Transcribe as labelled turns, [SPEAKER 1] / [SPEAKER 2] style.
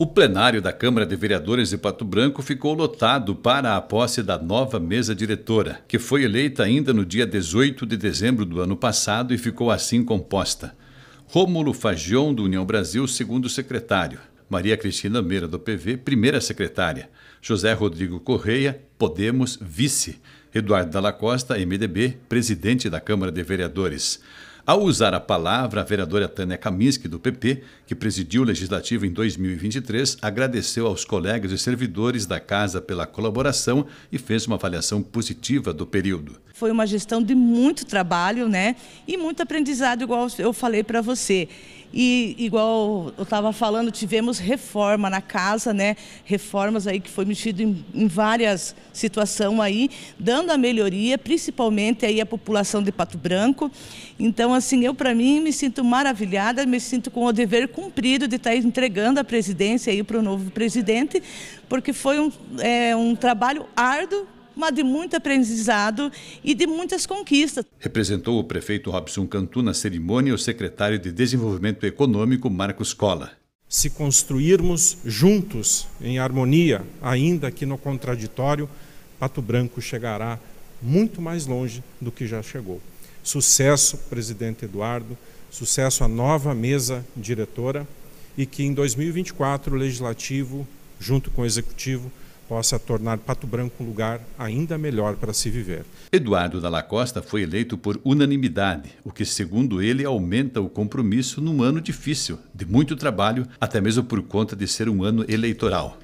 [SPEAKER 1] O plenário da Câmara de Vereadores de Pato Branco ficou lotado para a posse da nova mesa diretora, que foi eleita ainda no dia 18 de dezembro do ano passado e ficou assim composta. Rômulo Fagion, do União Brasil, segundo secretário. Maria Cristina Meira, do PV, primeira secretária. José Rodrigo Correia, Podemos, vice. Eduardo Dalla Costa, MDB, presidente da Câmara de Vereadores. Ao usar a palavra, a vereadora Tânia Kaminski, do PP, que presidiu o Legislativo em 2023, agradeceu aos colegas e servidores da Casa pela colaboração e fez uma avaliação positiva do período.
[SPEAKER 2] Foi uma gestão de muito trabalho né? e muito aprendizado, igual eu falei para você. E igual eu estava falando, tivemos reforma na casa, né? Reformas aí que foi mexido em, em várias situações aí, dando a melhoria, principalmente aí a população de Pato Branco. Então, assim, eu para mim me sinto maravilhada, me sinto com o dever cumprido de estar tá entregando a presidência aí para o novo presidente, porque foi um, é, um trabalho árduo mas de muito aprendizado e de muitas conquistas.
[SPEAKER 1] Representou o prefeito Robson Cantu na cerimônia o secretário de Desenvolvimento Econômico, Marcos Cola. Se construirmos
[SPEAKER 3] juntos, em harmonia, ainda que no contraditório, Pato Branco chegará muito mais longe do que já chegou. Sucesso, presidente Eduardo, sucesso à nova mesa diretora e que em 2024 o legislativo, junto com o executivo, possa tornar Pato Branco um lugar
[SPEAKER 1] ainda melhor para se viver. Eduardo da Costa foi eleito por unanimidade, o que, segundo ele, aumenta o compromisso num ano difícil, de muito trabalho, até mesmo por conta de ser um ano eleitoral.